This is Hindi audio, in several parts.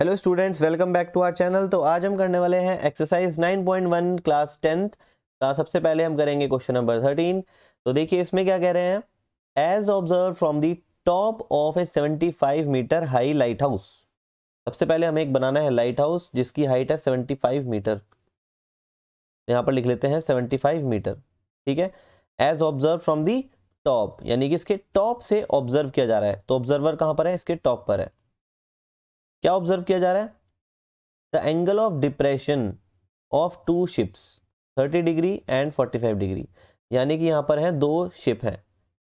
Hello students welcome back to our channel तो आज हम करने वाले हैं एक्सरसाइज 9.1 क्लास टेंथ का सबसे पहले हम करेंगे क्वेश्चन नंबर 13 तो देखिए इसमें क्या कह रहे हैं as observe from the top of a 75 metre high lighthouse सबसे पहले हमें एक बनाना है लाइट हाउस जिसकी हाइट है 75 मीटर यहाँ पर लिख लेते हैं 75 मीटर ठीक है as observe from the top यानी कि इसके टॉप से ऑब्जर्व किया जा रहा है तो ऑब्जर्वर कहाँ पर है इसके टॉप पर है क्या ऑब्जर्व किया जा रहा है the angle of depression of two ships 30 degree and 45 degree यानी कि यहाँ पर है दो शिप है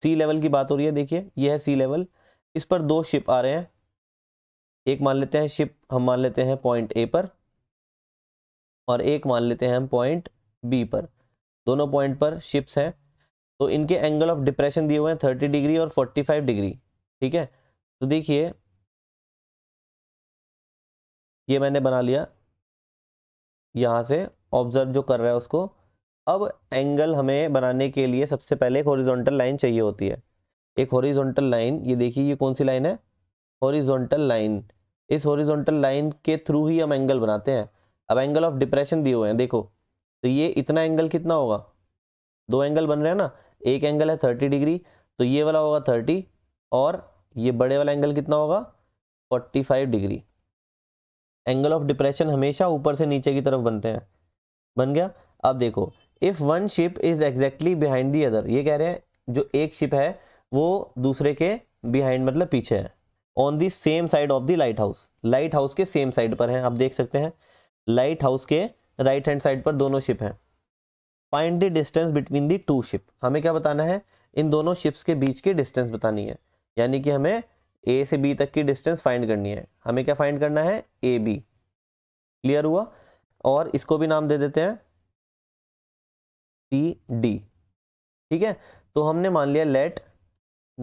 सी लेवल की बात हो रही है देखिए ये है सी लेवल इस पर दो शिप आ रहे हैं एक मान लेते हैं शिप हम मान लेते हैं पॉइंट ए पर और एक मान लेते हैं हम पॉइंट बी पर दोनों पॉइंट पर शिप्स हैं तो इनके एंगल ऑफ डिप्रेशन दिए हुए हैं थर्टी डिग्री और फोर्टी फाइव डिग्री ठीक है तो देखिए ये मैंने बना लिया यहाँ से ऑब्जर्व जो कर रहा है उसको अब एंगल हमें बनाने के लिए सबसे पहले एक हॉरिजॉन्टल लाइन चाहिए होती है एक हॉरिजॉन्टल लाइन ये देखिए ये कौन सी लाइन है हॉरिजॉन्टल लाइन इस हॉरिजॉन्टल लाइन के थ्रू ही हम एंगल बनाते हैं अब एंगल ऑफ डिप्रेशन दिए हुए हैं देखो तो ये इतना एंगल कितना होगा दो एंगल बन रहे हैं ना एक एंगल है थर्टी डिग्री तो ये वाला होगा थर्टी और ये बड़े वाला एंगल कितना होगा forty five degree angle of depression हमेशा ऊपर से नीचे की तरफ बनते हैं बन गया अब देखो if one ship is exactly behind the other ये कह रहे हैं जो एक शिप है वो दूसरे के बिहाइंड मतलब पीछे है on the same side of the lighthouse lighthouse के सेम साइड पर हैं आप देख सकते हैं लाइट हाउस के राइट हैंड साइड पर दोनों शिप हैं find the distance between the two ship हमें क्या बताना है इन दोनों शिप्स के बीच की डिस्टेंस बतानी है यानी कि हमें ए से बी तक की डिस्टेंस फाइंड करनी है हमें क्या फाइंड करना है ए बी क्लियर हुआ और इसको भी नाम दे देते हैं पी डी ठीक है तो हमने मान लिया let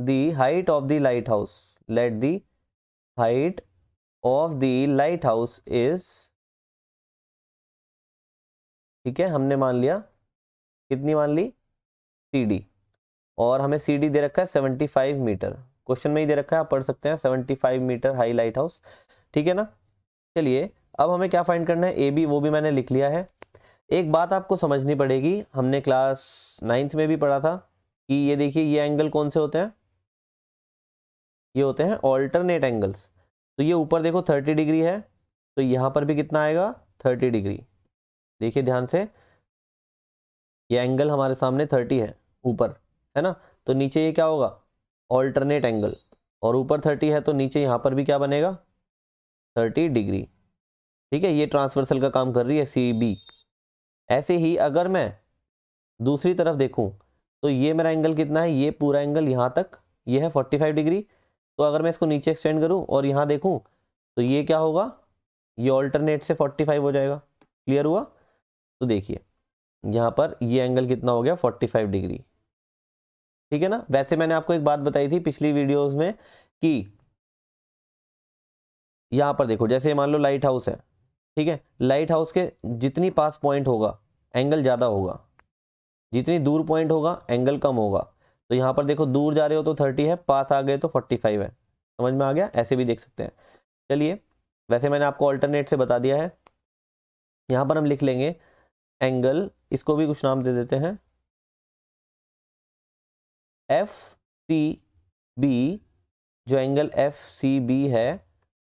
the height of the lighthouse let the height of the lighthouse is ठीक है हमने मान लिया कितनी मान ली सी डी और हमें सी डी दे रखा है सेवेंटी फाइव मीटर क्वेश्चन में ही दे रखा है आप पढ़ सकते हैं seventy five metre high lighthouse ठीक है ना चलिए अब हमें क्या फाइंड करना है ए बी वो भी मैंने लिख लिया है एक बात आपको समझनी पड़ेगी हमने क्लास नाइन्थ में भी पढ़ा था कि ये देखिए ये एंगल कौन से होते हैं ये होते हैं ऑल्टरनेट एंगल्स तो ये ऊपर देखो थर्टी डिग्री है तो यहाँ पर भी कितना आएगा थर्टी डिग्री देखिए ध्यान से ये एंगल हमारे सामने थर्टी है ऊपर है ना तो नीचे ये क्या होगा ऑल्टरनेट एंगल और ऊपर थर्टी है तो नीचे यहाँ पर भी क्या बनेगा थर्टी डिग्री ठीक है ये ट्रांसवर्सल का काम कर रही है सी बी ऐसे ही अगर मैं दूसरी तरफ देखूँ तो ये मेरा एंगल कितना है ये पूरा एंगल यहाँ तक ये है फोर्टी फाइव डिग्री तो अगर मैं इसको नीचे एक्सटेंड करूँ और यहाँ देखूँ तो ये क्या होगा ये ऑल्टरनेट से फोर्टी फाइव हो जाएगा क्लियर हुआ तो देखिए यहाँ पर ये एंगल कितना हो गया फोर्टी फाइव डिग्री ठीक है ना वैसे मैंने आपको एक बात बताई थी पिछली वीडियोस में कि यहां पर देखो जैसे मान लो लाइट हाउस है ठीक है लाइट हाउस के जितनी पास पॉइंट होगा एंगल ज़्यादा होगा जितनी दूर पॉइंट होगा एंगल कम होगा तो यहां पर देखो दूर जा रहे हो तो थर्टी है पास आ गए तो फोर्टी फाइव है समझ में आ गया ऐसे भी देख सकते हैं चलिए वैसे मैंने आपको ऑल्टरनेट से बता दिया है यहां पर हम लिख लेंगे एंगल इसको भी कुछ नाम दे देते हैं एफ सी बी जो एंगल एफ सी बी है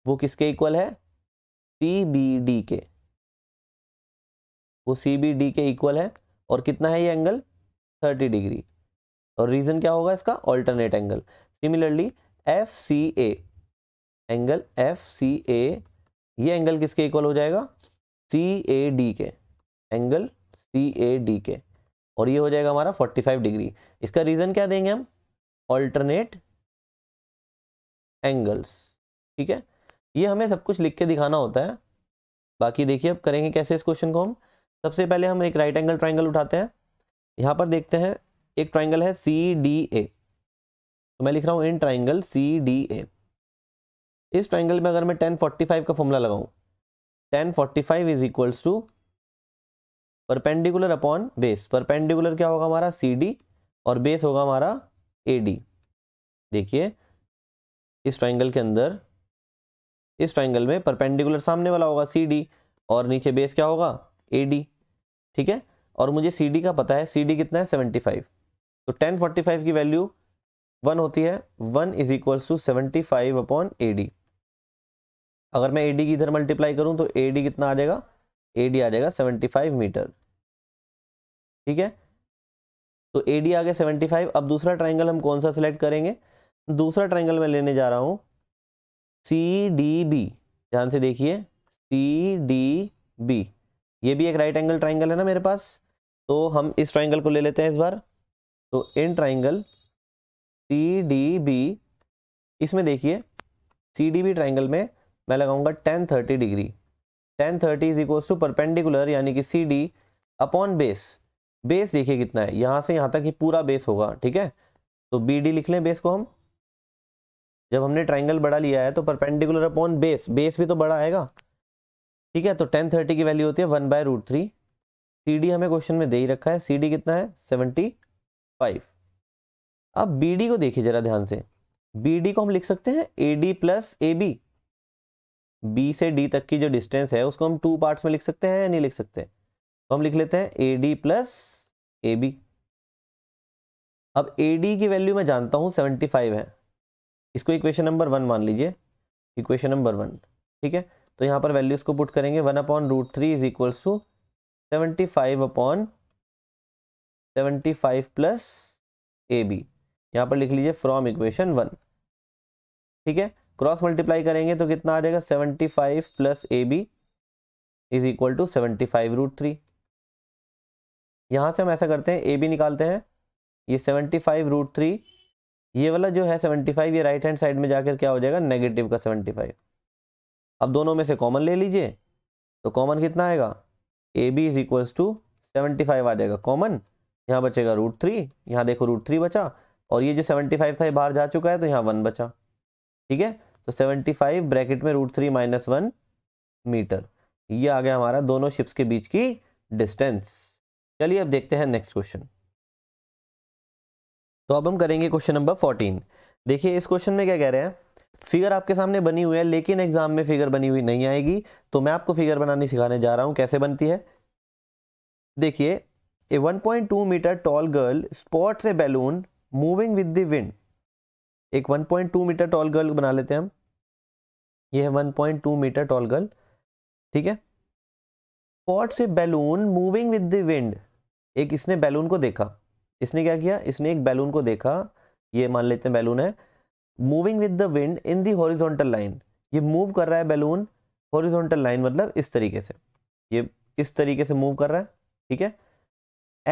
वो किसके इक्वल है सी बी डी के वो सी बी डी के इक्वल है और कितना है ये एंगल थर्टी डिग्री और रीज़न क्या होगा इसका alternate angle similarly F C A angle F C A ये एंगल किसके इक्वल हो जाएगा सी ए डी के एंगल सी ए डी के और ये हो जाएगा हमारा 45 डिग्री इसका रीज़न क्या देंगे हम ऑल्टरनेट एंगल्स ठीक है ये हमें सब कुछ लिख के दिखाना होता है बाकी देखिए अब करेंगे कैसे इस क्वेश्चन को हम सबसे पहले हम एक राइट एंगल ट्राइंगल उठाते हैं यहाँ पर देखते हैं एक ट्राइंगल है सी डी ए तो मैं लिख रहा हूँ इन ट्राइंगल सी डी ए इस ट्राइंगल में अगर मैं टेन फोर्टी फाइव का फॉर्मूला लगाऊँ tan forty five is equals to perpendicular upon base perpendicular क्या होगा हमारा सी डी और बेस होगा हमारा ए डी देखिए इस ट्राइंगल के अंदर इस ट्राइंगल में परपेंडिकुलर सामने वाला होगा सी डी और नीचे बेस क्या होगा ए डी ठीक है और मुझे सी डी का पता है सी डी कितना है सेवेंटी फाइव तो टेन फोर्टी फाइव की वैल्यू वन होती है one is equals to seventy five upon A D अगर मैं ए डी की इधर मल्टीप्लाई करूं तो ए डी कितना आ जाएगा ए डी आ जाएगा सेवेंटी फाइव मीटर ठीक है तो ए डी आ गया सेवेंटी फाइव अब दूसरा ट्राइंगल हम कौन सा सिलेक्ट करेंगे दूसरा ट्राइंगल मैं लेने जा रहा हूँ सी डी बी ध्यान से देखिए सी डी बी ये भी एक राइट एंगल ट्राइंगल है ना मेरे पास तो हम इस ट्राइंगल को ले लेते हैं इस बार तो in triangle C D B इसमें देखिए सी डी बी ट्राइंगल में मैं लगाऊंगा tan thirty degree tan thirty is equal to perpendicular यानी कि C D upon base base देखिए कितना है यहां से यहां तक ये पूरा बेस होगा ठीक है तो बी डी लिख लें बेस को हम जब हमने ट्राइंगल बड़ा लिया है तो परपेंडिकुलर अपॉन बेस बेस भी तो बड़ा आएगा ठीक है तो टेन थर्टी की वैल्यू होती है one by root three C D हमें क्वेश्चन में दे ही रखा है सी डी कितना है सेवेंटी फाइव अब बी डी को देखिए जरा ध्यान से बी डी को हम लिख सकते हैं A D plus A B B से डी तक की जो डिस्टेंस है उसको हम टू पार्ट्स में लिख सकते हैं या नहीं लिख सकते तो हम लिख लेते हैं A D plus A B अब ए डी की वैल्यू मैं जानता हूँ सेवेंटी फाइव है इसको इक्वेशन नंबर वन मान लीजिए इक्वेशन नंबर वन ठीक है तो यहाँ पर वैल्यू इसको पुट करेंगे one upon root three is equal to seventy five upon seventy five plus A B यहाँ पर लिख लीजिए फ्रॉम इक्वेशन वन ठीक है क्रॉस मल्टीप्लाई करेंगे तो कितना आ जाएगा seventy five plus A B is equal to seventy five root three यहाँ से हम ऐसा करते हैं ए बी निकालते हैं ये सेवेंटी फाइव रूट थ्री ये वाला जो है सेवेंटी फाइव ये राइट हैंड साइड में जाकर क्या हो जाएगा नेगेटिव का सेवेंटी फाइव अब दोनों में से कॉमन ले लीजिए तो कॉमन कितना आएगा A B is equals to seventy five आ जाएगा कॉमन यहाँ बचेगा रूट थ्री यहाँ देखो रूट थ्री बचा और ये जो सेवेंटी फाइव था ये बाहर जा चुका है तो यहाँ वन बचा ठीक है तो सेवेंटी फाइव ब्रैकेट में root three minus one metre ये आ गया हमारा दोनों शिप्स के बीच की डिस्टेंस चलिए अब देखते हैं नेक्स्ट क्वेश्चन तो अब हम करेंगे क्वेश्चन नंबर फोर्टीन देखिए इस क्वेश्चन में क्या कह रहे हैं फिगर आपके सामने बनी हुई है लेकिन एग्जाम में फिगर बनी हुई नहीं आएगी तो मैं आपको फिगर बनानी सिखाने जा रहा हूं कैसे बनती है देखिए a 1.2 metre tall girl spot से balloon moving with the wind एक 1.2 मीटर टॉल गर्ल बना लेते हैं हम ये है 1.2 मीटर टॉल गर्ल ठीक है स्पॉट से balloon moving with the wind एक इसने बैलून को देखा इसने क्या किया इसने एक बैलून को देखा ये मान लेते हैं बैलून है moving with the wind in the horizontal line ये मूव कर रहा है बैलून हॉरिजोंटल लाइन मतलब इस तरीके से ये इस तरीके से मूव कर रहा है ठीक है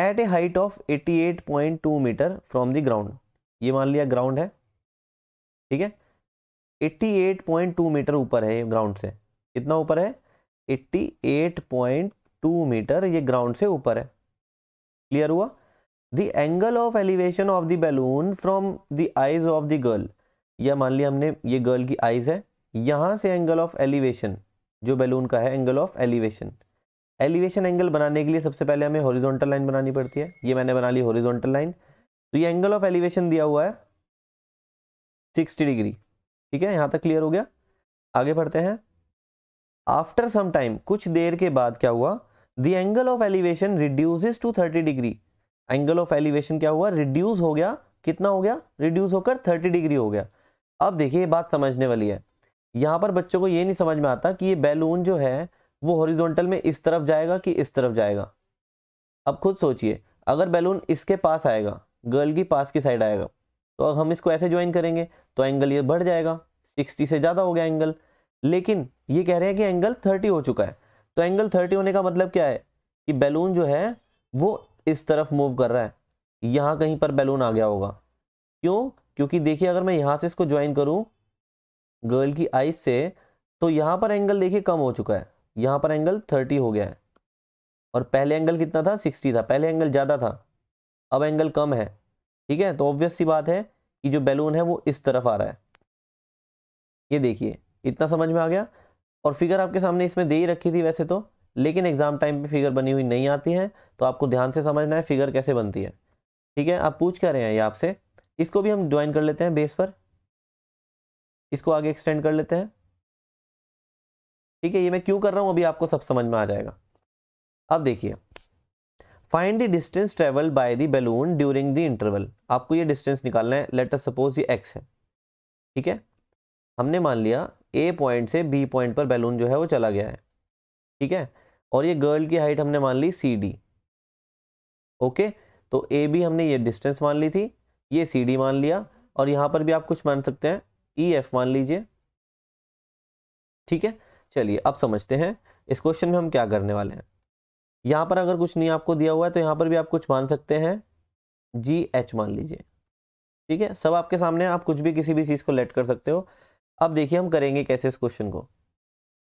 at a height of 88.2 metre from the ground ये मान लिया ग्राउंड है ठीक है 88.2 मीटर ऊपर है ये ग्राउंड से कितना ऊपर है 88.2 मीटर ये ग्राउंड से ऊपर है क्लियर हुआ the angle of elevation of the balloon from the eyes of the girl या मान लिया हमने ये गर्ल की आइज है यहाँ से एंगल ऑफ एलिवेशन जो बैलून का है angle of elevation elevation angle बनाने के लिए सबसे पहले हमें हॉरिजॉन्टल लाइन बनानी पड़ती है ये मैंने बना ली हॉरिजॉन्टल लाइन तो ये एंगल ऑफ एलिवेशन दिया हुआ है 60 डिग्री ठीक है यहाँ तक क्लियर हो गया आगे बढ़ते हैं आफ्टर सम टाइम कुछ देर के बाद क्या हुआ the angle of elevation reduce to thirty degree angle of elevation क्या हुआ रिड्यूज़ हो गया कितना हो गया रिड्यूज होकर थर्टी डिग्री हो गया अब देखिए ये बात समझने वाली है यहाँ पर बच्चों को ये नहीं समझ में आता कि ये बैलून जो है वो हॉरिजॉन्टल में इस तरफ जाएगा कि इस तरफ जाएगा अब खुद सोचिए अगर बैलून इसके पास आएगा गर्ल की पास की साइड आएगा तो अब हम इसको ऐसे ज्वाइन करेंगे तो एंगल ये बढ़ जाएगा सिक्सटी से ज़्यादा हो गया एंगल लेकिन ये कह रहे हैं कि एंगल थर्टी हो चुका है तो एंगल थर्टी होने का मतलब क्या है कि बैलून जो है वो इस तरफ मूव कर रहा है यहाँ कहीं पर बैलून आ गया होगा क्यों क्योंकि देखिए अगर मैं यहाँ से इसको ज्वाइन करूँ गर्ल की आइज से तो यहाँ पर एंगल देखिए कम हो चुका है यहाँ पर एंगल थर्टी हो गया है और पहले एंगल कितना था सिक्सटी था पहले एंगल ज़्यादा था अब एंगल कम है ठीक है तो ऑब्वियस सी बात है कि जो बैलून है वो इस तरफ आ रहा है ये देखिए इतना समझ में आ गया और फिगर आपके सामने इसमें दे ही रखी थी वैसे तो लेकिन एग्जाम टाइम पे फिगर बनी हुई नहीं आती है तो आपको ध्यान से समझना है फिगर कैसे बनती है ठीक है आप पूछ क्या रहे हैं ये आपसे इसको भी हम ज्वाइन कर लेते हैं बेस पर इसको आगे एक्सटेंड कर लेते हैं ठीक है ये मैं क्यों कर रहा हूँ अभी आपको सब समझ में आ जाएगा अब देखिए find the distance travel by the balloon during the interval आपको ये डिस्टेंस निकालना है लेटर सपोज ये एक्स है ठीक है हमने मान लिया ए पॉइंट से बी पॉइंट पर बैलून जो है वो चला गया है ठीक है और ये गर्ल की हाइट हमने मान ली सी डी ओके तो ए बी हमने ये डिस्टेंस मान ली थी ये सी डी मान लिया और यहाँ पर भी आप कुछ मान सकते हैं ई e, एफ मान लीजिए ठीक है चलिए अब समझते हैं इस क्वेश्चन में हम क्या करने वाले हैं यहाँ पर अगर कुछ नहीं आपको दिया हुआ है तो यहाँ पर भी आप कुछ मान सकते हैं जी एच मान लीजिए ठीक है सब आपके सामने आप कुछ भी किसी भी चीज़ को लेट कर सकते हो अब देखिए हम करेंगे कैसे इस क्वेश्चन को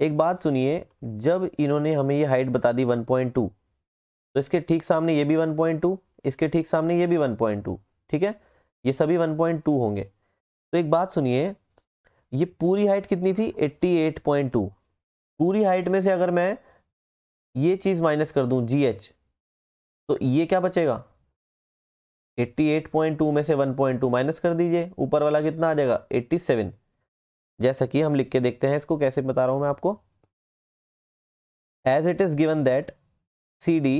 एक बात सुनिए जब इन्होंने हमें ये हाइट बता दी 1.2 तो इसके ठीक सामने ये भी 1.2 इसके ठीक सामने ये भी 1.2 ठीक है ये सभी 1.2 होंगे तो एक बात सुनिए ये पूरी हाइट कितनी थी 88.2 पूरी हाइट में से अगर मैं ये चीज़ माइनस कर दूं जी एच तो ये क्या बचेगा 88.2 में से 1.2 माइनस कर दीजिए ऊपर वाला कितना आ जाएगा 87 जैसा कि हम लिख के देखते हैं इसको कैसे बता रहा हूं मैं आपको as it is given that C D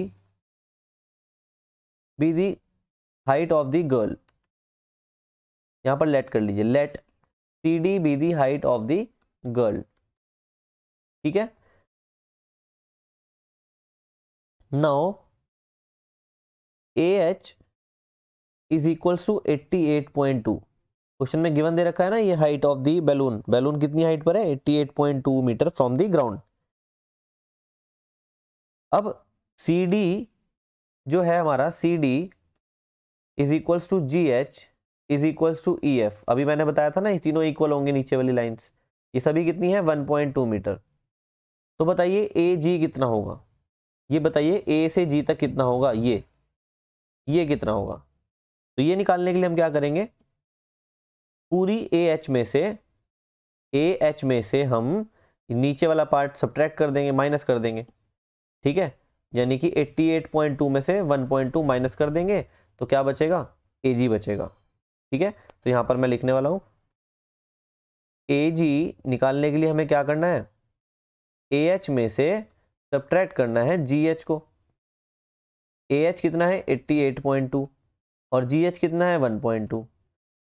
be the height of the girl यहां पर लेट कर लीजिए let C D be the height of the girl ठीक है now A H is equals to eighty eight point two question में गिवन दे रखा है ना ये height of the balloon balloon कितनी हाइट पर है 88.2 मीटर फ्रॉम दी ग्राउंड अब सी डी जो है हमारा C D is equals to G H is equals to E F अभी मैंने बताया था ना ये तीनों इक्वल होंगे नीचे वाली लाइंस ये सभी कितनी है 1.2 मीटर तो बताइए ए जी कितना होगा ये बताइए ए से जी तक कितना होगा ये ये कितना होगा तो ये निकालने के लिए हम क्या करेंगे पूरी ए एच में से ए एच में से हम नीचे वाला पार्ट सब्ट्रैक्ट कर देंगे माइनस कर देंगे ठीक है यानी कि 88.2 में से 1.2 माइनस कर देंगे तो क्या बचेगा ए जी बचेगा ठीक है तो यहाँ पर मैं लिखने वाला हूँ ए जी निकालने के लिए हमें क्या करना है ए एच में से सब्ट्रैक्ट करना है जी एच को ए एच कितना है 88.2 और जी एच कितना है 1.2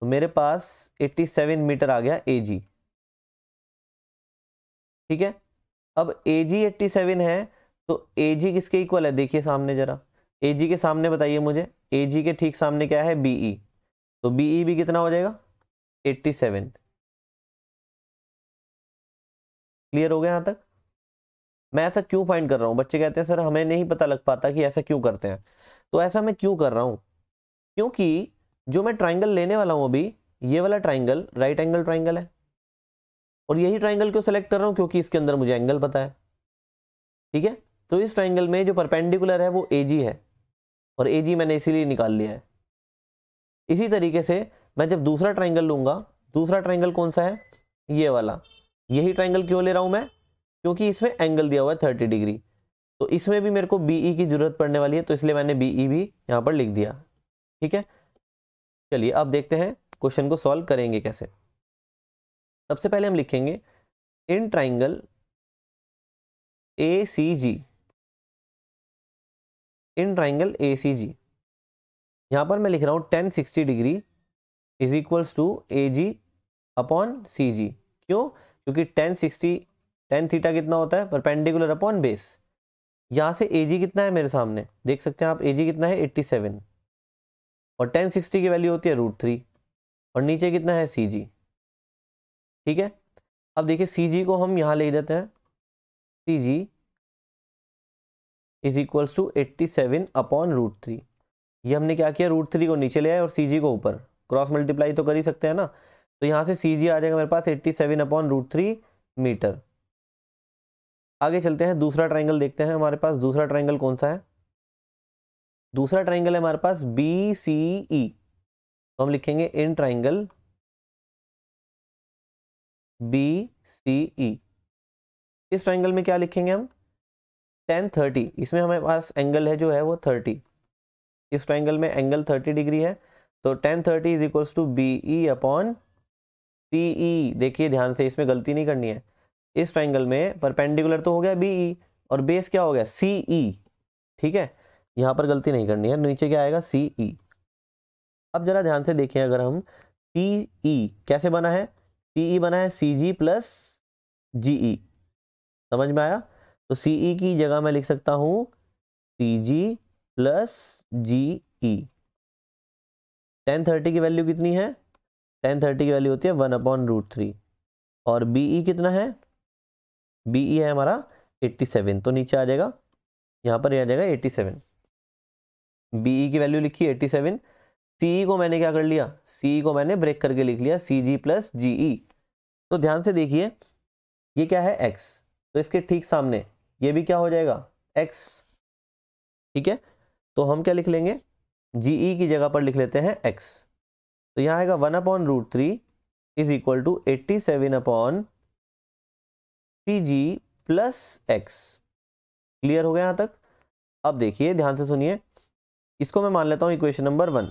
तो मेरे पास 87 मीटर आ गया ए जी ठीक है अब ए जी है तो ए किसके इक्वल है देखिए सामने जरा ए जी के सामने बताइए मुझे ए के ठीक सामने क्या है बी e। तो बी e भी कितना हो जाएगा 87 क्लियर हो गया यहाँ तक मैं ऐसा क्यों फाइंड कर रहा हूँ बच्चे कहते हैं सर हमें नहीं पता लग पाता कि ऐसा क्यों करते हैं तो ऐसा मैं क्यों कर रहा हूँ क्योंकि जो मैं ट्राइंगल लेने वाला हूँ अभी ये वाला ट्राइंगल राइट एंगल ट्राइंगल है और यही ट्राइंगल क्यों सेलेक्ट कर रहा हूँ क्योंकि इसके अंदर मुझे एंगल पता है ठीक है तो इस ट्राइंगल में जो परपेंडिकुलर है वो ए है और ए मैंने इसीलिए निकाल लिया है इसी तरीके से मैं जब दूसरा ट्राइंगल लूँगा दूसरा ट्राइंगल कौन सा है ये वाला यही ट्राइंगल क्यों ले रहा हूँ मैं क्योंकि इसमें एंगल दिया हुआ है थर्टी डिग्री तो इसमें भी मेरे को बी e की ज़रूरत पड़ने वाली है तो इसलिए मैंने बी e भी यहाँ पर लिख दिया ठीक है चलिए अब देखते हैं क्वेश्चन को सॉल्व करेंगे कैसे सबसे पहले हम लिखेंगे in triangle A C ji in triangle A सी जी यहाँ पर मैं लिख रहा हूँ tan sixty degree is equals to A G upon C G क्यों क्योंकि टेन सिक्सटी टेन थीटा कितना होता है परपेंडिकुलर अपॉन बेस यहाँ से ए जी कितना है मेरे सामने देख सकते हैं आप ए जी कितना है एट्टी सेवन और टेन सिक्सटी की वैल्यू होती है रूट थ्री और नीचे कितना है सी जी ठीक है अब देखिए सी जी को हम यहाँ ले देते हैं C G is equals to eighty seven upon root three ये हमने क्या किया रूट थ्री को नीचे ले आए और सी जी को ऊपर क्रॉस मल्टीप्लाई तो कर ही सकते हैं ना तो यहाँ से सी जी आ जाएगा मेरे पास eighty seven upon root three metre आगे चलते हैं दूसरा ट्राइंगल देखते हैं हमारे पास दूसरा ट्राइंगल कौन सा है दूसरा ट्राइंगल है हमारे पास बी सी ई तो हम लिखेंगे इन ट्राइंगल बी सी ई इस ट्राइंगल में क्या लिखेंगे हम टेन थर्टी इसमें हमारे पास एंगल है जो है वो थर्टी इस ट्राइंगल में एंगल थर्टी डिग्री है तो tan thirty is equals to B E upon C E देखिए ध्यान से इसमें गलती नहीं करनी है इस ट्राइंगल में परपेंडिकुलर तो हो गया बी ई e। और बेस क्या हो गया सी ई e। ठीक है यहाँ पर गलती नहीं करनी है नीचे क्या आएगा सी ई e। अब जरा ध्यान से देखें अगर हम सी ई e कैसे बना है सी ई e बना है सी जी प्लस जी ई समझ में आया तो सी ई की जगह मैं लिख सकता हूँ C G plus G E tan thirty की वैल्यू कितनी है टेन थर्टी की वैल्यू होती है वन अपॉन रूट थ्री और बी ई कितना है बी ई है हमारा एट्टी सेवन तो नीचे आ जाएगा यहाँ पर आ जाएगा एट्टी सेवन बीई की वैल्यू लिखी एट्टी सेवन सी को मैंने क्या कर लिया सी को मैंने ब्रेक करके लिख लिया सी जी प्लस जीई तो ध्यान से देखिए ये क्या है एक्स तो इसके ठीक सामने ये भी क्या हो जाएगा एक्स ठीक है तो हम क्या लिख लेंगे ई e की जगह पर लिख लेते हैं एक्स तो यहाँ आएगा one upon root three is equal to eighty seven upon C G plus x clear हो गया यहाँ तक अब देखिए ध्यान से सुनिए इसको मैं मान लेता हूँ इक्वेशन नंबर वन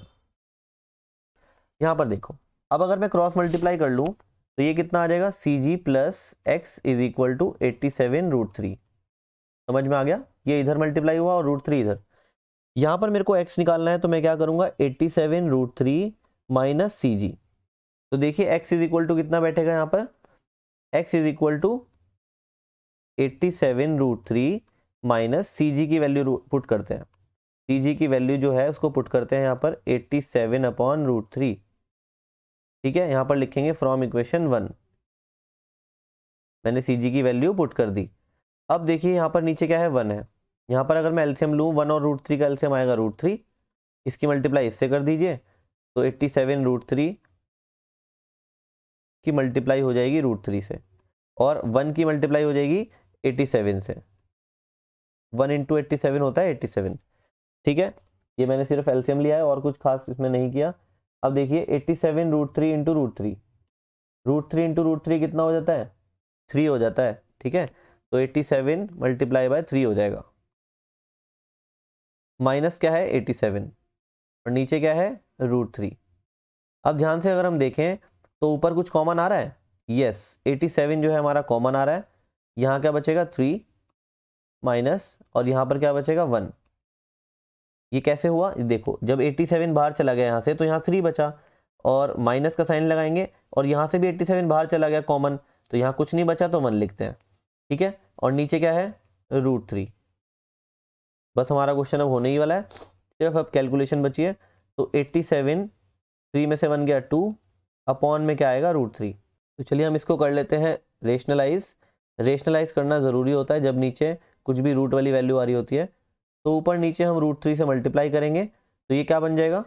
यहाँ पर देखो अब अगर मैं क्रॉस मल्टीप्लाई कर लूँ तो ये कितना आ जाएगा C G plus x is equal to eighty seven root three समझ में आ गया ये इधर मल्टीप्लाई हुआ और रूट थ्री इधर यहाँ पर मेरे को एक्स निकालना है तो मैं क्या करूँगा eighty seven root three minus C G तो देखिए एक्स इज इक्वल टू कितना बैठेगा यहाँ पर x is equal to eighty seven root three minus C G की वैल्यू पुट करते हैं टी जी की वैल्यू जो है उसको पुट करते हैं यहाँ पर eighty seven upon root three ठीक है यहाँ पर लिखेंगे फ्रॉम इक्वेशन वन मैंने सी जी की वैल्यू पुट कर दी अब देखिए यहाँ पर नीचे क्या है वन है यहाँ पर अगर मैं एल्शियम लूँ वन और रूट थ्री का एल्शियम आएगा रूट थ्री इसकी मल्टीप्लाई इससे कर दीजिए तो एट्टी सेवन रूट थ्री की मल्टीप्लाई हो जाएगी रूट थ्री से और वन की मल्टीप्लाई हो जाएगी एट्टी सेवन से वन इंटू एट्टी सेवन होता है एट्टी सेवन ठीक है ये मैंने सिर्फ एल्सियम लिया है और कुछ खास इसमें नहीं किया अब देखिए eighty seven root three into root three root three into root three कितना हो जाता है थ्री हो जाता है ठीक है तो eighty seven multiply by three हो जाएगा माइनस क्या है एट्टी सेवन और नीचे क्या है रूट थ्री अब ध्यान से अगर हम देखें तो ऊपर कुछ कॉमन आ रहा है यस एटी सेवन जो है हमारा कॉमन आ रहा है यहाँ क्या बचेगा थ्री माइनस और यहाँ पर क्या बचेगा वन ये कैसे हुआ देखो जब 87 बाहर चला गया यहाँ से तो यहाँ थ्री बचा और माइनस का साइन लगाएंगे और यहाँ से भी 87 बाहर चला गया कॉमन तो यहाँ कुछ नहीं बचा तो वन लिखते हैं ठीक है और नीचे क्या है रूट थ्री बस हमारा क्वेश्चन अब होने ही वाला है सिर्फ अब कैलकुलेशन बची है तो एट्टी सेवन थ्री में से वन गया टू अपॉन में क्या आएगा रूट थ्री तो चलिए हम इसको कर लेते हैं रेशनलाइज रेशनलाइज करना ज़रूरी होता है जब नीचे कुछ भी रूट वाली वैल्यू आ रही होती है तो ऊपर नीचे हम रूट थ्री से मल्टीप्लाई करेंगे तो ये क्या बन जाएगा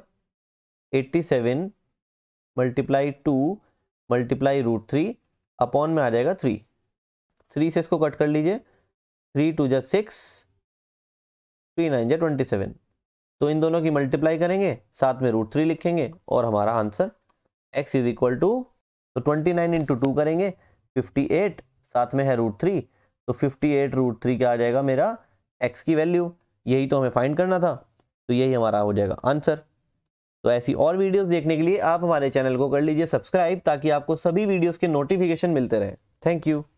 eighty seven multiply two multiply root three upon में आ जाएगा थ्री थ्री से इसको कट कर लीजिए थ्री टू जै सिक्स थ्री नाइन जै ट्वेंटी सेवन तो इन दोनों की मल्टीप्लाई करेंगे साथ में रूट थ्री लिखेंगे और हमारा answer x is equal to तो ट्वेंटी नाइन इंटू टू करेंगे फिफ्टी एट साथ में है रूट थ्री तो फिफ्टी एट रूट थ्री क्या आ जाएगा मेरा एक्स की वैल्यू यही तो हमें फाइंड करना था तो यही हमारा हो जाएगा आंसर तो ऐसी और वीडियोस देखने के लिए आप हमारे चैनल को कर लीजिए सब्सक्राइब ताकि आपको सभी वीडियोस के नोटिफिकेशन मिलते रहे थैंक यू